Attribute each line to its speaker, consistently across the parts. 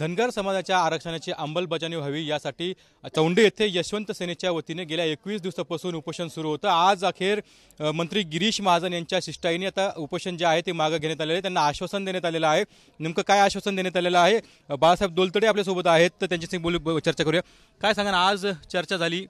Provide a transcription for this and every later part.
Speaker 1: धनगर समाजाच्या आरक्षणाची अंमलबजावणी व्हावी यासाठी चौंडे येथे यशवंत सेनेच्या वतीने गेल्या एकवीस दिवसापासून उपोषण सुरू होतं आज अखेर मंत्री गिरीश महाजन यांच्या शिष्टाईने आता उपोषण जे आहे ते मागं घेण्यात आलेलं आहे त्यांना आश्वासन देण्यात आलेलं आहे नेमकं काय आश्वासन देण्यात आलेलं आहे बाळासाहेब दोलतडे आपल्यासोबत आहेत तर त्यांच्याशी बोलू चर्चा करूया काय सांगा ना आज चर्चा झाली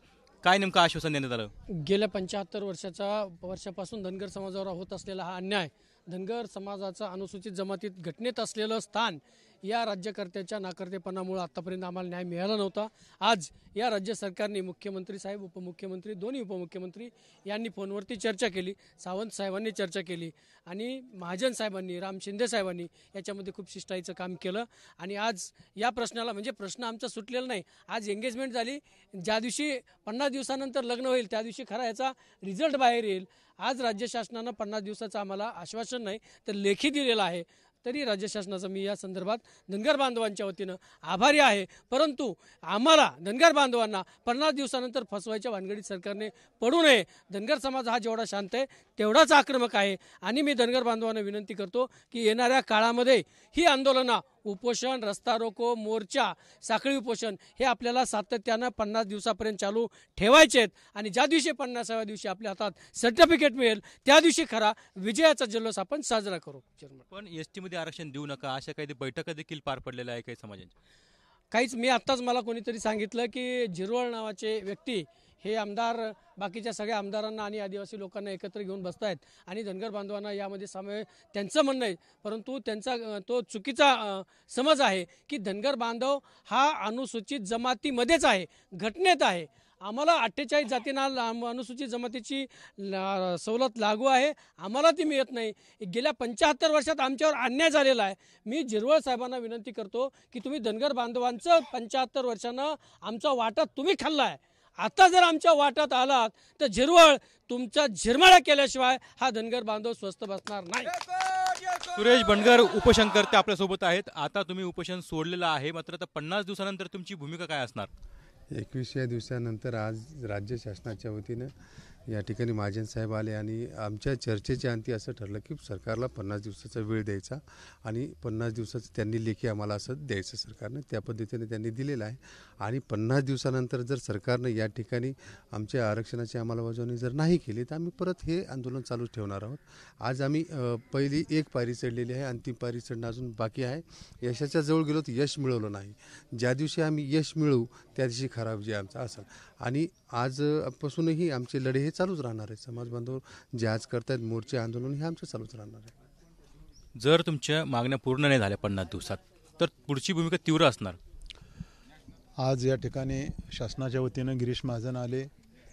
Speaker 1: काय नेमकं आश्वासन देण्यात आलं
Speaker 2: गेल्या पंच्याहत्तर वर्षाचा वर्षापासून धनगर समाजावर होत असलेला हा अन्याय धनगर समाजाचा अनुसूचित जमातीत घटनेत असलेलं स्थान या राज्यकर्त्याच्या नाकर्तेपणामुळे आत्तापर्यंत आम्हाला न्याय मिळाला नव्हता आज या राज्य सरकारने मुख्यमंत्री साहेब उपमुख्यमंत्री दोन्ही उपमुख्यमंत्री यांनी फोनवरती चर्चा केली सावंत साहेबांनी चर्चा केली आणि महाजन साहेबांनी राम शिंदे साहेबांनी याच्यामध्ये खूप शिष्टाईचं काम केलं आणि आज या प्रश्नाला म्हणजे प्रश्न आमचा सुटलेला नाही आज एंगेजमेंट झाली ज्या दिवशी पन्नास दिवसानंतर लग्न होईल त्या दिवशी खरा याचा रिझल्ट बाहेर येईल आज राज्य शासनानं पन्नास दिवसाचं आम्हाला आश्वासन नाही तर लेखी दिलेलं आहे तरी राज्य शासनाचा मी या संदर्भात धनगर बांधवांच्या वतीनं आभारी आहे परंतु आम्हाला धनगर बांधवांना पन्नास दिवसानंतर फसवायच्या भानगडीत सरकारने पडू नये धनगर समाज हा जेवढा शांत आहे तेवढाच आक्रमक आहे आणि मी धनगर बांधवांना विनंती करतो की येणाऱ्या काळामध्ये ही आंदोलनं उपोषण रस्ता रोको मोर्चा साखळी उपोषण हे आपल्याला सातत्यानं पन्नास दिवसापर्यंत चालू ठेवायचे आहेत आणि ज्या दिवशी पन्नासाव्या दिवशी आपल्या हातात सर्टिफिकेट मिळेल त्या दिवशी खरा विजयाचा जल्लोष आपण साजरा करू
Speaker 1: पण एस टीमध्ये आरक्षण देऊ नका अशा काही बैठका देखील पार पडलेल्या आहे काही
Speaker 2: समाजांच्या काहीच मी आत्ताच मला कोणीतरी सांगितलं की झिरवळ नावाचे व्यक्ती हे आमदार बाकीच्या सगळ्या आमदारांना आणि आदिवासी लोकांना एकत्र घेऊन बसत आहेत आणि धनगर बांधवांना यामध्ये समय त्यांचं म्हणणं आहे परंतु त्यांचा तो चुकीचा समज आहे की धनगर बांधव हा अनुसूचित जमातीमध्येच आहे घटनेत आहे आम्हाला अठ्ठेचाळीस जातींना अनुसूचित जमातीची सवलत लागू आहे आम्हाला ती मिळत नाही गेल्या पंच्याहत्तर वर्षात आमच्यावर अन्याय झालेला आहे मी जिरवळ साहेबांना विनंती करतो की तुम्ही धनगर बांधवांचं पंच्याहत्तर वर्षानं आमचा वाटा तुम्ही खाल्ला आहे आता जर आमच्या वाटात आलात तर झिरवळ तुमचा झिरमाळा केल्याशिवाय हा धनगर बांधव स्वस्त बसणार नाही
Speaker 1: सुरेश भनगर उपशंकर ते आपल्यासोबत आहेत आता तुम्ही उपोषण सोडलेलं आहे मात्र आता पन्नास दिवसानंतर तुमची भूमिका काय असणार
Speaker 3: एकवीसव्या दिवसानंतर आज राज्य शासनाच्या वतीनं या ठिकाणी महाजन साहेब आले आणि आमच्या चर्चेच्या अंती असं ठरलं की सरकारला पन्नास दिवसाचा वेळ द्यायचा आणि पन्नास दिवसाचं त्यांनी लेखी आम्हाला असं द्यायचं सरकारनं त्या पद्धतीने त्यांनी दिलेलं आहे आणि पन्नास दिवसानंतर जर सरकारनं या ठिकाणी आमच्या आरक्षणाची अंमलबजावणी जर नाही केली तर आम्ही परत हे आंदोलन चालूच ठेवणार आहोत आज आम्ही पहिली एक पायरी चढलेली आहे अंतिम पायरी चढणं अजून बाकी आहे यशाच्या जवळ गेलो तर यश मिळवलं नाही ज्या दिवशी आम्ही यश मिळवू त्या दिवशी खराब जे आमचा असेल आणि आजपासूनही आमची लढे हे चालूच राहणार आहे समाज बांधव जे आज करतायत मोर्चे आंदोलन हे आमचं चालूच राहणार
Speaker 1: आहे जर तुमच्या मागण्या पूर्ण नाही झाल्या पन्नास दिवसात तर पुढची भूमिका तीव्र असणार
Speaker 4: आज या ठिकाणी शासनाच्या वतीनं गिरीश महाजन आले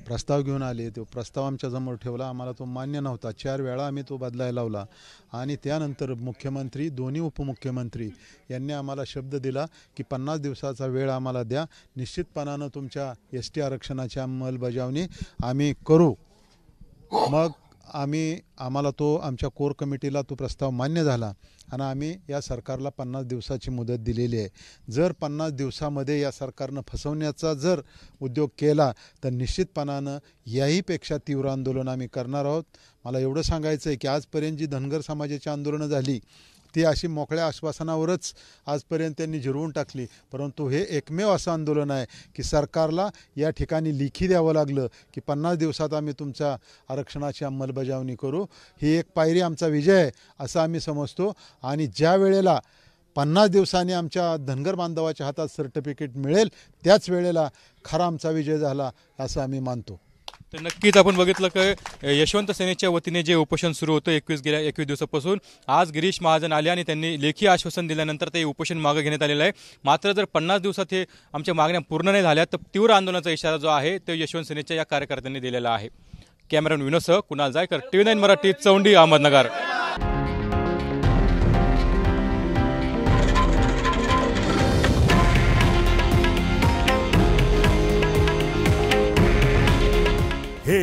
Speaker 4: प्रस्ताव घेऊन आले तो प्रस्ताव आमच्यासमोर ठेवला आम्हाला तो मान्य नव्हता चार वेळा आम्ही तो बदलायला लावला आणि त्यानंतर मुख्यमंत्री दोन्ही उपमुख्यमंत्री यांनी आम्हाला शब्द दिला की पन्नास दिवसाचा वेळ आम्हाला द्या निश्चितपणानं तुमच्या एस टी आरक्षणाच्या अंमलबजावणी आम्ही करू मग आम्ही आम्हाला तो आमच्या कोर कमिटीला तो प्रस्ताव मान्य झाला आणि आम्ही या सरकारला पन्नास दिवसाची मुदत दिलेली आहे जर पन्नास दिवसामध्ये या सरकारनं फसवण्याचा जर उद्योग केला तर निश्चितपणानं याहीपेक्षा तीव्र आंदोलन आम्ही करणार आहोत मला एवढं सांगायचं आहे की आजपर्यंत जी धनगर समाजाची आंदोलनं झाली ती अशी मोकळ्या आश्वासनावरच आजपर्यंत त्यांनी जिरवून टाकली परंतु हे एकमेव असं आंदोलन आहे की सरकारला या ठिकाणी लिखी द्यावं लागलं की पन्नास दिवसात आम्ही तुमच्या आरक्षणाची अंमलबजावणी करू ही एक पायरी आमचा विजय आहे असं आम्ही समजतो आणि ज्या वेळेला पन्नास दिवसांनी आमच्या धनगर बांधवाच्या हातात सर्टिफिकेट मिळेल त्याच वेळेला खरा आमचा विजय झाला असं आम्ही मानतो
Speaker 1: तर नक्कीच आपण बघितलं की यशवंत सेनेच्या वतीने जे उपोषण सुरू होतं एकवीस गेल्या एकवीस दिवसापासून आज गिरीश महाजन आले आणि त्यांनी लेखी आश्वासन दिल्यानंतर ते उपोषण मागं घेण्यात आलेलं आहे मात्र जर पन्नास दिवसात हे आमच्या मागण्या पूर्ण नाही झाल्या तर तीव्र आंदोलनाचा इशारा जो आहे तो यशवंत सेनेच्या या कार्यकर्त्यांनी दिलेला आहे camera Vinod Kunal Jaykar T V nine Marathi Chondi Ahmednagar